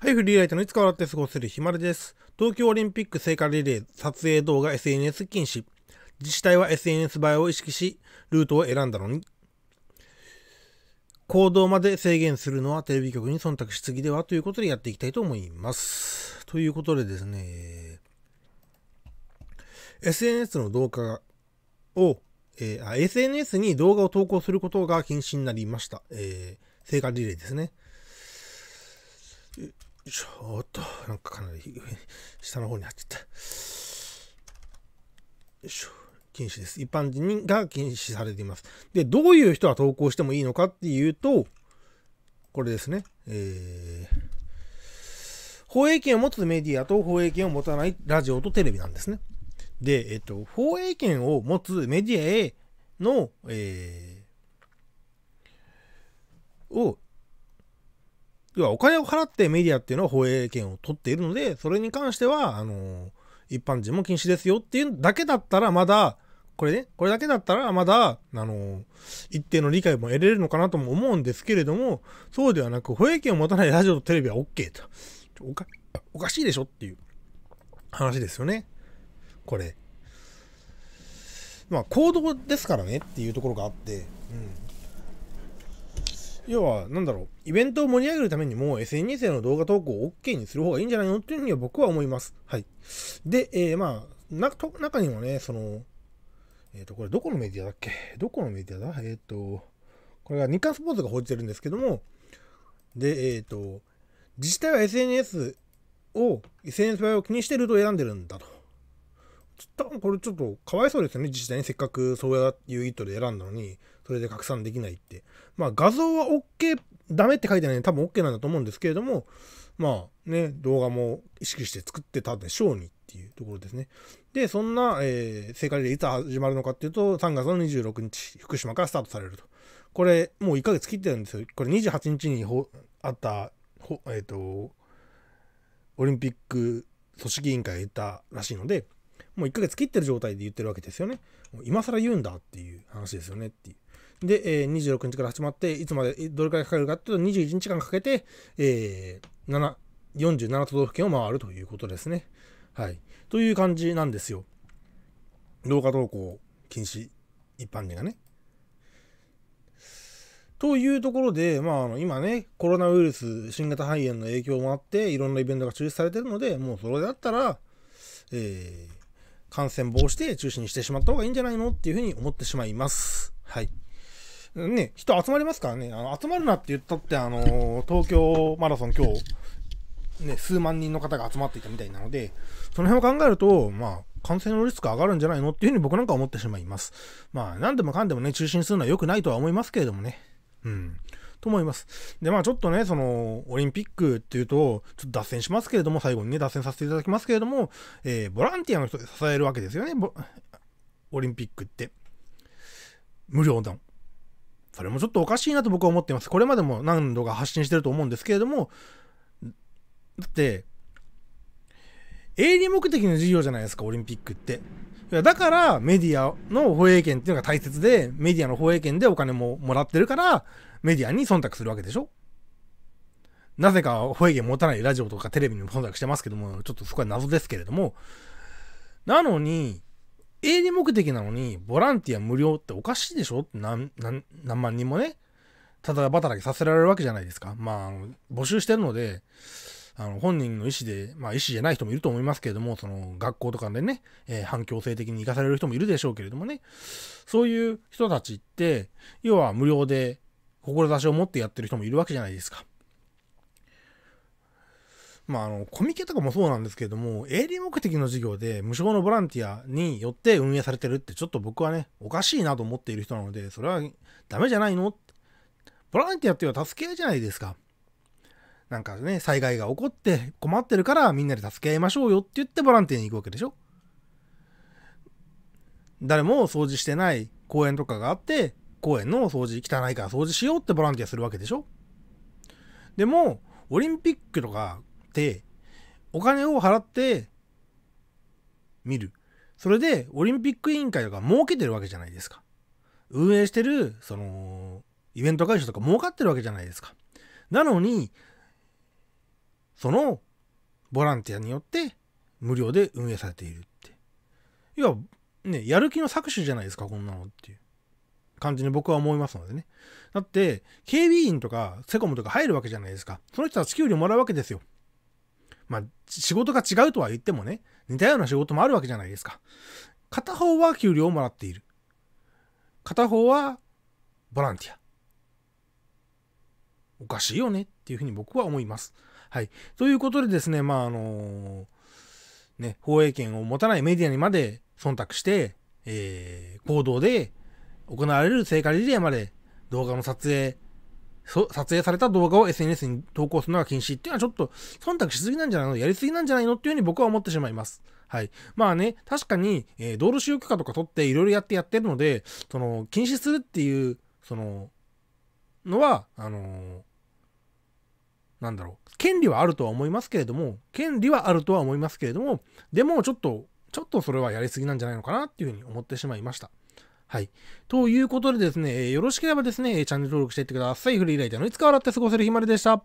はい、フリーライターのいつか笑って過ごせるひまるです。東京オリンピック聖火リレー撮影動画 SNS 禁止。自治体は SNS 映えを意識し、ルートを選んだのに。行動まで制限するのはテレビ局に忖度しすぎではということでやっていきたいと思います。ということでですね、SNS の動画を、えー、SNS に動画を投稿することが禁止になりました。えー、聖火リレーですね。ちょっと、なんかかなり下の方に入っちゃった。よいしょ。禁止です。一般人が禁止されています。で、どういう人は投稿してもいいのかっていうと、これですね。えー、放映権を持つメディアと放映権を持たないラジオとテレビなんですね。で、えっと、放映権を持つメディアへの、えー、を要はお金を払ってメディアっていうのは放映権を取っているので、それに関しては、あの、一般人も禁止ですよっていうだけだったらまだ、これね、これだけだったらまだ、あの、一定の理解も得れるのかなとも思うんですけれども、そうではなく、放映権を持たないラジオとテレビは OK と。おか、おかしいでしょっていう話ですよね。これ。まあ、行動ですからねっていうところがあって、うん。要は、なんだろう、イベントを盛り上げるためにも、SNS への動画投稿を OK にする方がいいんじゃないのっていうふうには僕は思います。はい。で、えー、まあ、なと中にはね、その、えっ、ー、と、これどこのメディアだっけどこのメディアだえっ、ー、と、これが日刊スポーツが報じてるんですけども、で、えっ、と、自治体は SNS を、SNS を気にしてると選んでるんだと。多分これちょっとかわいそうですよね、自治体にせっかくそういう意図で選んだのに、それで拡散できないって。まあ画像は OK、ダメって書いてないので多分 OK なんだと思うんですけれども、まあね、動画も意識して作ってたんでしょうにっていうところですね。で、そんな、えー、聖火リレーいつ始まるのかっていうと、3月の26日、福島からスタートされると。これ、もう1ヶ月切ってるんですよ。これ28日にあった、えっ、ー、と、オリンピック組織委員会が言ったらしいので、もう1ヶ月切ってる状態で言ってるわけですよね。もう今更言うんだっていう話ですよねっていう。で、えー、26日から始まって、いつまで、どれくらいかかるかっていうと、21日間かけて、えー、7、47都道府県を回るということですね。はい。という感じなんですよ。老化投稿禁止、一般人がね。というところで、まあ、あの今ね、コロナウイルス、新型肺炎の影響もあって、いろんなイベントが中止されてるので、もうそれだったら、えー、感染防止で中止にしてしまった方がいいんじゃないのっていうふうに思ってしまいます。はい。ね、人集まりますからね、あの集まるなって言ったって、あの東京マラソン今日、ね、数万人の方が集まっていたみたいなので、その辺を考えると、まあ、感染のリスク上がるんじゃないのっていうふうに僕なんか思ってしまいます。まあ、何でもかんでもね、中止にするのは良くないとは思いますけれどもね。うん。と思います。で、まあちょっとね、その、オリンピックっていうと、ちょっと脱線しますけれども、最後にね、脱線させていただきますけれども、えー、ボランティアの人で支えるわけですよね、オリンピックって。無料だそれもちょっとおかしいなと僕は思っています。これまでも何度か発信してると思うんですけれども、だって、営利目的の事業じゃないですか、オリンピックって。やだからメディアの放映権っていうのが大切でメディアの放映権でお金ももらってるからメディアに忖度するわけでしょなぜか放映権持たないラジオとかテレビにも忖度してますけどもちょっとそこは謎ですけれどもなのに営利目的なのにボランティア無料っておかしいでしょ何、何何万人もねただ働きさせられるわけじゃないですかまあ募集してるのであの本人の意思で、まあ、意思じゃない人もいると思いますけれども、その学校とかでね、えー、反強制的に生かされる人もいるでしょうけれどもね、そういう人たちって、要は無料で志を持ってやってる人もいるわけじゃないですか。まあ、あの、コミケとかもそうなんですけれども、営利目的の事業で無償のボランティアによって運営されてるってちょっと僕はね、おかしいなと思っている人なので、それはダメじゃないのボランティアっていうのは助け合いじゃないですか。なんかね、災害が起こって困ってるからみんなで助け合いましょうよって言ってボランティアに行くわけでしょ誰も掃除してない公園とかがあって、公園の掃除汚いから掃除しようってボランティアするわけでしょでも、オリンピックとかって、お金を払って、見る。それで、オリンピック委員会とか儲けてるわけじゃないですか。運営してる、その、イベント会社とか儲かってるわけじゃないですか。なのに、そのボランティアによって無料で運営されているって。要は、ね、やる気の搾取じゃないですか、こんなのっていう感じに僕は思いますのでね。だって、警備員とかセコムとか入るわけじゃないですか。その人たち給料もらうわけですよ。まあ、仕事が違うとは言ってもね、似たような仕事もあるわけじゃないですか。片方は給料をもらっている。片方はボランティア。おかしいよねっていうふうに僕は思います。はい。ということでですね、まあ、あのー、ね、放映権を持たないメディアにまで忖度して、えー、行動で行われる聖火リレーまで動画の撮影、撮影された動画を SNS に投稿するのが禁止っていうのはちょっと忖度しすぎなんじゃないのやりすぎなんじゃないのっていうふうに僕は思ってしまいます。はい。まあね、確かに、えー、道路使用許可とか取っていろいろやってやってるので、その、禁止するっていう、その、のは、あのーなんだろう権利はあるとは思いますけれども権利はあるとは思いますけれどもでもちょっとちょっとそれはやりすぎなんじゃないのかなっていうふうに思ってしまいました。はい。ということでですね、よろしければですね、チャンネル登録していってください。フリーライターのいつか笑って過ごせる日まででした。